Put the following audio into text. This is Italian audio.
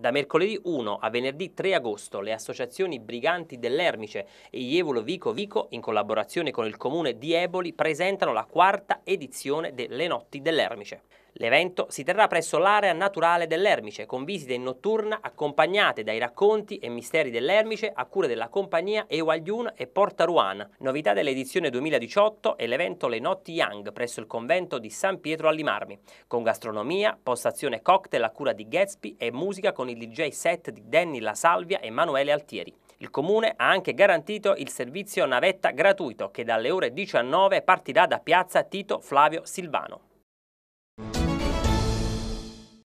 Da mercoledì 1 a venerdì 3 agosto le associazioni Briganti dell'Ermice e Ievolo Vico Vico, in collaborazione con il comune di Eboli, presentano la quarta edizione delle Notti dell'Ermice. L'evento si terrà presso l'area naturale dell'Ermice, con visite in notturna accompagnate dai racconti e misteri dell'Ermice a cura della compagnia Ewagliun e Porta Ruan. Novità dell'edizione 2018 è l'evento Le Notti Young presso il convento di San Pietro a Limarmi, con gastronomia, postazione cocktail a cura di Gatsby e musica con il DJ set di Danny La Salvia e Emanuele Altieri. Il comune ha anche garantito il servizio navetta gratuito che dalle ore 19 partirà da piazza Tito Flavio Silvano.